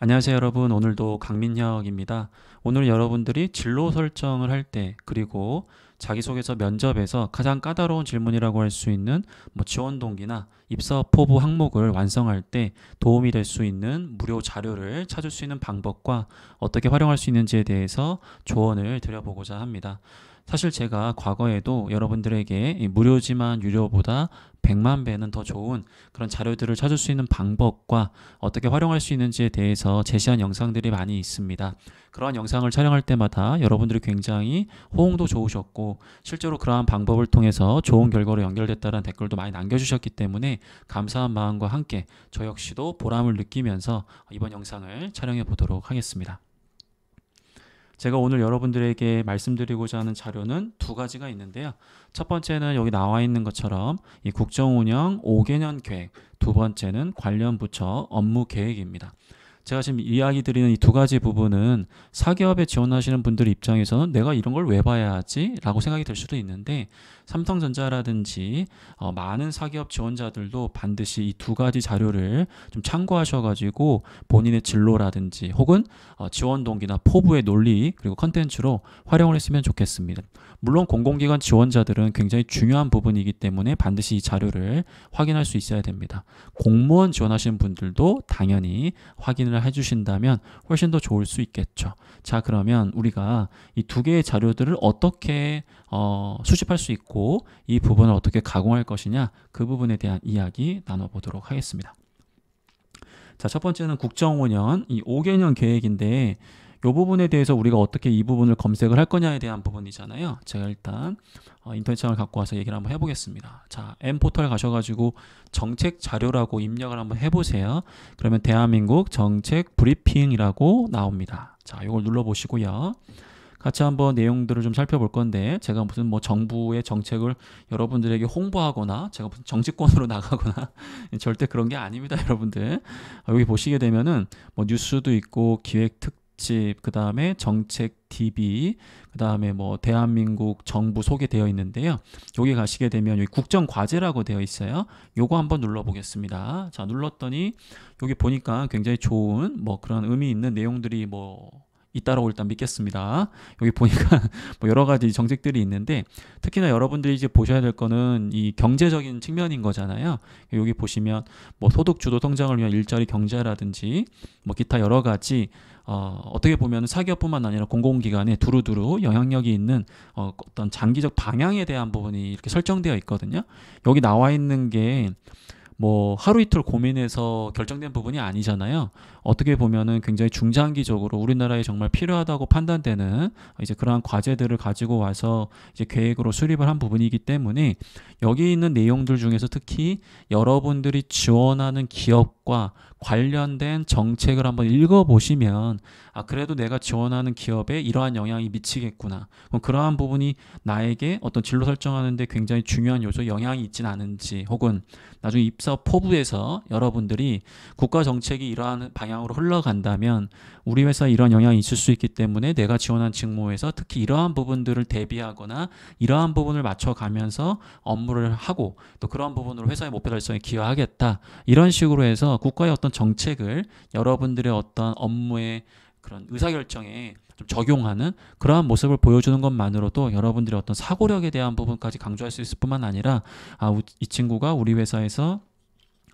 안녕하세요 여러분 오늘도 강민혁입니다 오늘 여러분들이 진로 설정을 할 때 그리고 자기소개서 면접에서 가장 까다로운 질문이라고 할 수 있는 뭐 지원 동기나 입사 포부 항목을 완성할 때 도움이 될 수 있는 무료 자료를 찾을 수 있는 방법과 어떻게 활용할 수 있는지에 대해서 조언을 드려보고자 합니다. 사실 제가 과거에도 여러분들에게 무료지만 유료보다 100만 배는 더 좋은 그런 자료들을 찾을 수 있는 방법과 어떻게 활용할 수 있는지에 대해서 제시한 영상들이 많이 있습니다. 그러한 영상을 촬영할 때마다 여러분들이 굉장히 호응도 좋으셨고 있고 실제로 그러한 방법을 통해서 좋은 결과로 연결됐다는 댓글도 많이 남겨주셨기 때문에 감사한 마음과 함께 저 역시도 보람을 느끼면서 이번 영상을 촬영해 보도록 하겠습니다. 제가 오늘 여러분들에게 말씀드리고자 하는 자료는 두 가지가 있는데요. 첫 번째는 여기 나와 있는 것처럼 이 국정운영 5개년 계획, 두 번째는 관련 부처 업무 계획입니다. 제가 지금 이야기 드리는 이 두 가지 부분은 사기업에 지원하시는 분들 입장에서는 내가 이런 걸 왜 봐야 하지? 라고 생각이 들 수도 있는데 삼성전자라든지 어, 많은 사기업 지원자들도 반드시 이 두 가지 자료를 좀 참고하셔가지고 본인의 진로라든지 혹은 어, 지원 동기나 포부의 논리 그리고 컨텐츠로 활용을 했으면 좋겠습니다. 물론 공공기관 지원자들은 굉장히 중요한 부분이기 때문에 반드시 이 자료를 확인할 수 있어야 됩니다. 공무원 지원하시는 분들도 당연히 확인을 표현을 해주신다면 훨씬 더 좋을 수 있겠죠. 자, 그러면 우리가 이 두 개의 자료들을 어떻게 어, 수집할 수 있고 이 부분을 어떻게 가공할 것이냐 그 부분에 대한 이야기 나눠보도록 하겠습니다. 자, 첫 번째는 국정 5년, 이 5개년 계획인데 이 부분에 대해서 우리가 어떻게 이 부분을 검색을 할 거냐에 대한 부분이잖아요. 제가 일단 어, 인터넷창을 갖고 와서 얘기를 한번 해보겠습니다. 자, M 포털 가셔가지고 정책 자료라고 입력을 한번 해보세요. 그러면 대한민국 정책 브리핑이라고 나옵니다. 자, 이걸 눌러보시고요. 같이 한번 내용들을 좀 살펴볼 건데 제가 무슨 뭐 정부의 정책을 여러분들에게 홍보하거나 제가 무슨 정치권으로 나가거나 절대 그런 게 아닙니다 여러분들 어, 여기 보시게 되면은 뭐 뉴스도 있고 기획 특 집, 그 다음에 정책 DB, 그 다음에 뭐 대한민국 정부 소개되어 있는데요. 여기 가시게 되면 여기 국정과제라고 되어 있어요. 요거 한번 눌러보겠습니다. 자, 눌렀더니 여기 보니까 굉장히 좋은 뭐 그런 의미 있는 내용들이 뭐 잇따라고 일단 믿겠습니다. 여기 보니까 뭐 여러 가지 정책들이 있는데 특히나 여러분들이 이제 보셔야 될 거는 이 경제적인 측면인 거잖아요. 여기 보시면 뭐 소득 주도 성장을 위한 일자리 경제라든지 뭐 기타 여러 가지 어, 어떻게 보면 사기업뿐만 아니라 공공기관에 두루두루 영향력이 있는 어, 어떤 장기적 방향에 대한 부분이 이렇게 설정되어 있거든요. 여기 나와 있는 게뭐 하루 이틀 고민해서 결정된 부분이 아니잖아요. 어떻게 보면은 굉장히 중장기적으로 우리나라에 정말 필요하다고 판단되는 이제 그러한 과제들을 가지고 와서 이제 계획으로 수립을 한 부분이기 때문에 여기 있는 내용들 중에서 특히 여러분들이 지원하는 기업과 관련된 정책을 한번 읽어보시면 아 그래도 내가 지원하는 기업에 이러한 영향이 미치겠구나 그럼 그러한 부분이 나에게 어떤 진로 설정하는데 굉장히 중요한 요소 영향이 있진 않은지 혹은 나중에 입사 포부에서 여러분들이 국가 정책이 이러한 방향으로 흘러간다면 우리 회사에 이런 영향이 있을 수 있기 때문에 내가 지원한 직무에서 특히 이러한 부분들을 대비하거나 이러한 부분을 맞춰가면서 업무를 하고 또 그러한 부분으로 회사의 목표 달성에 기여하겠다 이런 식으로 해서 국가의 어떤 정책을 여러분들의 어떤 업무에 그런 의사결정에 좀 적용하는 그러한 모습을 보여주는 것만으로도 여러분들의 어떤 사고력에 대한 부분까지 강조할 수 있을 뿐만 아니라 아, 이 친구가 우리 회사에서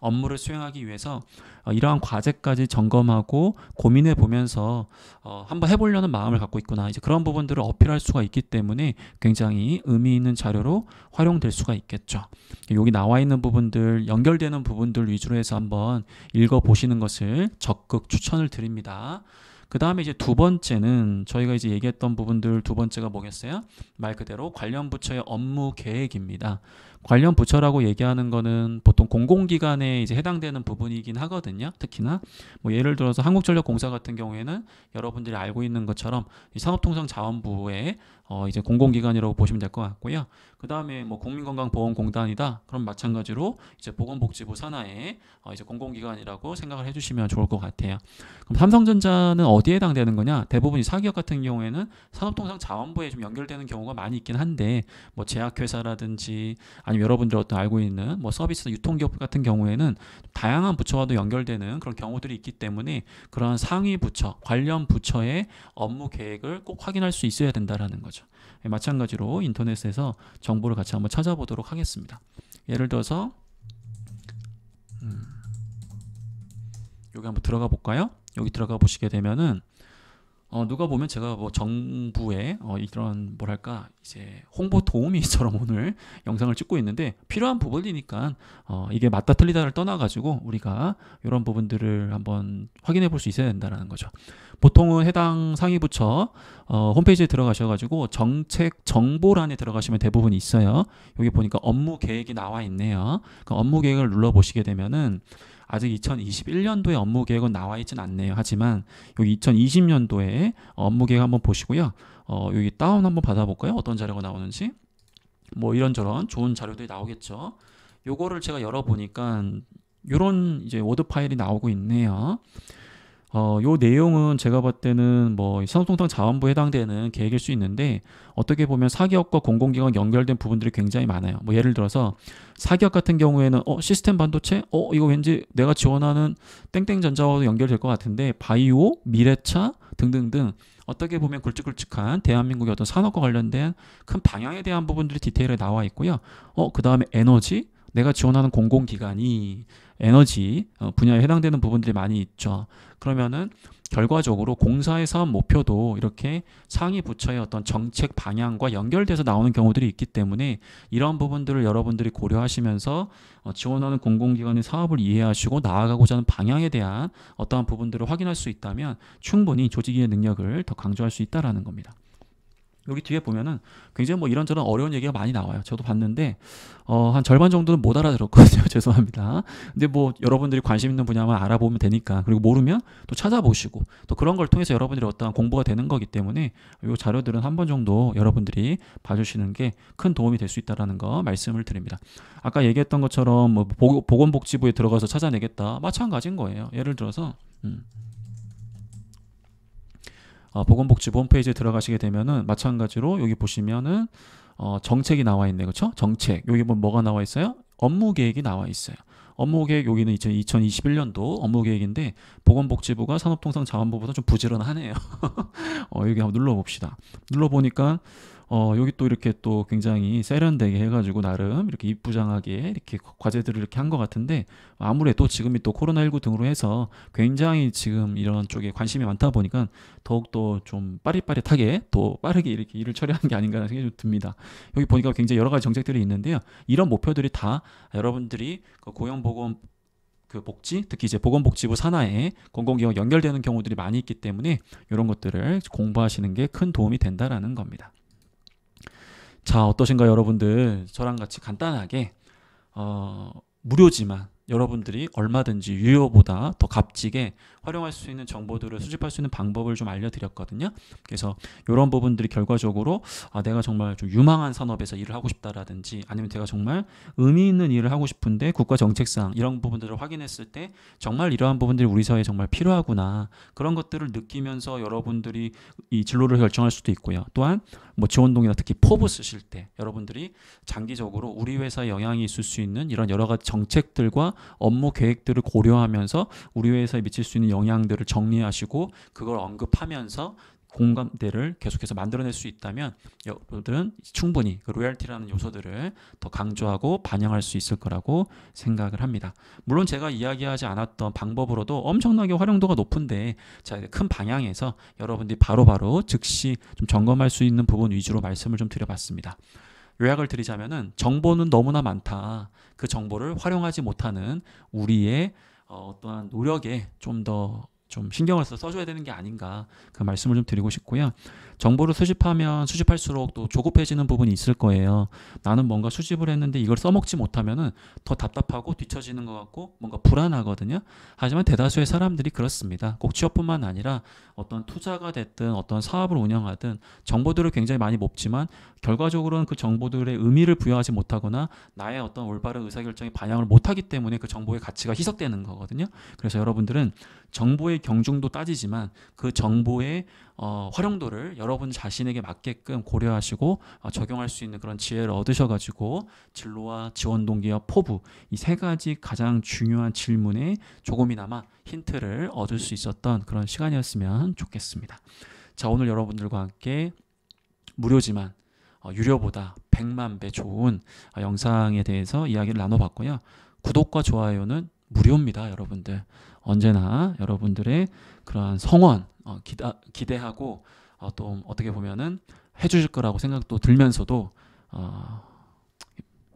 업무를 수행하기 위해서 어, 이러한 과제까지 점검하고 고민해 보면서 어, 한번 해보려는 마음을 갖고 있구나 이제 그런 부분들을 어필할 수가 있기 때문에 굉장히 의미 있는 자료로 활용될 수가 있겠죠. 여기 나와 있는 부분들 연결되는 부분들 위주로 해서 한번 읽어 보시는 것을 적극 추천을 드립니다. 그 다음에 이제 두 번째는 저희가 이제 얘기했던 부분들 두 번째가 뭐겠어요? 말 그대로 관련 부처의 업무 계획입니다. 관련 부처라고 얘기하는 거는 보통 공공기관에 이제 해당되는 부분이긴 하거든요. 특히나 뭐 예를 들어서 한국전력공사 같은 경우에는 여러분들이 알고 있는 것처럼 산업통상자원부의 어 이제 공공기관이라고 보시면 될 것 같고요. 그 다음에 뭐 국민건강보험공단이다. 그럼 마찬가지로 이제 보건복지부 산하의 어 이제 공공기관이라고 생각을 해주시면 좋을 것 같아요. 그럼 삼성전자는 어디에 해당되는 거냐? 대부분 이 사기업 같은 경우에는 산업통상자원부에 좀 연결되는 경우가 많이 있긴 한데 뭐 제약회사라든지 아니면 여러분들 어떤 알고 있는 뭐 서비스 유통기업 같은 경우에는 다양한 부처와도 연결되는 그런 경우들이 있기 때문에 그런 상위 부처 관련 부처의 업무 계획을 꼭 확인할 수 있어야 된다라는 거죠. 예, 마찬가지로 인터넷에서 정보를 같이 한번 찾아보도록 하겠습니다. 예를 들어서 음, 여기 한번 들어가 볼까요? 여기 들어가 보시게 되면은 어, 누가 보면 제가 뭐 정부의 어, 이런 뭐랄까 이제 홍보 도우미처럼 오늘 영상을 찍고 있는데 필요한 부분이니까 어, 이게 맞다 틀리다를 떠나가지고 우리가 이런 부분들을 한번 확인해 볼 수 있어야 된다는 거죠. 보통은 해당 상위 부처 어, 홈페이지에 들어가셔가지고 정책 정보란에 들어가시면 대부분 있어요. 여기 보니까 업무 계획이 나와 있네요. 그 업무 계획을 눌러 보시게 되면은 아직 2021년도에 업무 계획은 나와 있진 않네요. 하지만 여기 2020년도에 업무 계획 한번 보시고요. 어, 여기 다운 한번 받아볼까요? 어떤 자료가 나오는지. 뭐 이런저런 좋은 자료들이 나오겠죠. 요거를 제가 열어보니까 요런 이제 워드 파일이 나오고 있네요. 어, 요 내용은 제가 봤을 때는 뭐 산업통상 자원부에 해당되는 계획일 수 있는데 어떻게 보면 사기업과 공공기관 연결된 부분들이 굉장히 많아요. 뭐 예를 들어서 사기업 같은 경우에는 어, 시스템 반도체? 어, 이거 왠지 내가 지원하는 땡땡전자와도 연결될 것 같은데 바이오, 미래차 등등등 어떻게 보면 굵직굵직한 대한민국의 어떤 산업과 관련된 큰 방향에 대한 부분들이 디테일에 나와 있고요. 어, 그 다음에 에너지, 내가 지원하는 공공기관이 에너지 어, 분야에 해당되는 부분들이 많이 있죠. 그러면은 결과적으로 공사의 사업 목표도 이렇게 상위 부처의 어떤 정책 방향과 연결돼서 나오는 경우들이 있기 때문에 이러 부분들을 여러분들이 고려하시면서 어, 지원하는 공공기관의 사업을 이해하시고 나아가고자 하는 방향에 대한 어떠한 부분들을 확인할 수 있다면 충분히 조직의 능력을 더 강조할 수있다는 겁니다. 여기 뒤에 보면은 굉장히 뭐 이런저런 어려운 얘기가 많이 나와요. 저도 봤는데 어, 한 절반 정도는 못 알아들었거든요. 죄송합니다. 근데 뭐 여러분들이 관심 있는 분야만 알아보면 되니까 그리고 모르면 또 찾아보시고 또 그런 걸 통해서 여러분들이 어떠한 공부가 되는 거기 때문에 이 자료들은 한 번 정도 여러분들이 봐주시는 게 큰 도움이 될 수 있다라는 거 말씀을 드립니다. 아까 얘기했던 것처럼 뭐 보건복지부에 들어가서 찾아내겠다 마찬가지인 거예요. 예를 들어서 음. 어, 보건복지부 홈페이지에 들어가시게 되면은 마찬가지로 여기 보시면은 어, 정책이 나와 있네 그렇죠? 정책 여기 보면 뭐, 뭐가 나와 있어요? 업무 계획이 나와 있어요. 업무 계획 여기는 2021년도 업무 계획인데 보건복지부가 산업통상자원부보다 좀 부지런하네요. 어, 여기 한번 눌러봅시다. 눌러보니까 어, 여기 또 이렇게 또 굉장히 세련되게 해가지고 나름 이렇게 입부장하게 이렇게 과제들을 이렇게 한 것 같은데 아무래도 지금이 또 코로나19 등으로 해서 굉장히 지금 이런 쪽에 관심이 많다 보니까 더욱더 좀 빠릿빠릿하게 또 빠르게 이렇게 일을 처리하는 게 아닌가 생각이 듭니다. 여기 보니까 굉장히 여러 가지 정책들이 있는데요. 이런 목표들이 다 여러분들이 그 고용보건 그 복지 특히 이제 보건복지부 산하에 공공기관 연결되는 경우들이 많이 있기 때문에 이런 것들을 공부하시는 게 큰 도움이 된다라는 겁니다. 자, 어떠신가요, 여러분들? 저랑 같이 간단하게, 어, 무료지만 여러분들이 얼마든지 유효보다 더 값지게 활용할 수 있는 정보들을 수집할 수 있는 방법을 좀 알려드렸거든요. 그래서 이런 부분들이 결과적으로 아, 내가 정말 좀 유망한 산업에서 일을 하고 싶다라든지 아니면 제가 정말 의미 있는 일을 하고 싶은데 국가 정책상 이런 부분들을 확인했을 때 정말 이러한 부분들이 우리 사회에 정말 필요하구나 그런 것들을 느끼면서 여러분들이 이 진로를 결정할 수도 있고요. 또한 뭐 지원동이나 특히 포부 쓰실 때 여러분들이 장기적으로 우리 회사에 영향이 있을 수 있는 이런 여러 가지 정책들과 업무 계획들을 고려하면서 우리 회사에 미칠 수 있는 영향들을 정리하시고 그걸 언급하면서 공감대를 계속해서 만들어낼 수 있다면 여러분들은 충분히 그로얄티라는 요소들을 더 강조하고 반영할 수 있을 거라고 생각을 합니다. 물론 제가 이야기하지 않았던 방법으로도 엄청나게 활용도가 높은데 큰 방향에서 여러분들이 바로바로 바로 즉시 좀 점검할 수 있는 부분 위주로 말씀을 좀 드려봤습니다. 요약을 드리자면은 정보는 너무나 많다. 그 정보를 활용하지 못하는 우리의 어, 떠한 노력에 좀더 좀 신경을 써 써줘야 되는 게 아닌가 그 말씀을 좀 드리고 싶고요. 정보를 수집하면 수집할수록 또 조급해지는 부분이 있을 거예요. 나는 뭔가 수집을 했는데 이걸 써먹지 못하면은 더 답답하고 뒤처지는 것 같고 뭔가 불안하거든요. 하지만 대다수의 사람들이 그렇습니다. 꼭 취업뿐만 아니라 어떤 투자가 됐든 어떤 사업을 운영하든 정보들을 굉장히 많이 몹지만 결과적으로는 그 정보들의 의미를 부여하지 못하거나 나의 어떤 올바른 의사결정에 반영을 못하기 때문에 그 정보의 가치가 희석되는 거거든요. 그래서 여러분들은 정보의 경중도 따지지만 그 정보의 어, 활용도를 여러분 자신에게 맞게끔 고려하시고 어, 적용할 수 있는 그런 지혜를 얻으셔가지고 진로와 지원 동기와 포부 이 세 가지 가장 중요한 질문에 조금이나마 힌트를 얻을 수 있었던 그런 시간이었으면 좋겠습니다. 자 오늘 여러분들과 함께 무료지만 어, 유료보다 100만 배 좋은 어, 영상에 대해서 이야기를 나눠봤고요. 구독과 좋아요는 무료입니다, 여러분들. 언제나 여러분들의 그러한 성원 어, 기다, 기대하고 어, 또 어떻게 보면은 해주실 거라고 생각도 들면서도 어,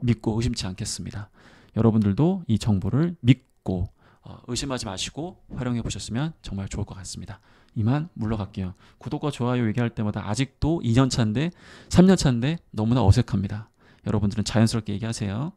믿고 의심치 않겠습니다. 여러분들도 이 정보를 믿고 어, 의심하지 마시고 활용해 보셨으면 정말 좋을 것 같습니다. 이만 물러갈게요. 구독과 좋아요 얘기할 때마다 아직도 2년 차인데 3년 차인데 너무나 어색합니다. 여러분들은 자연스럽게 얘기하세요.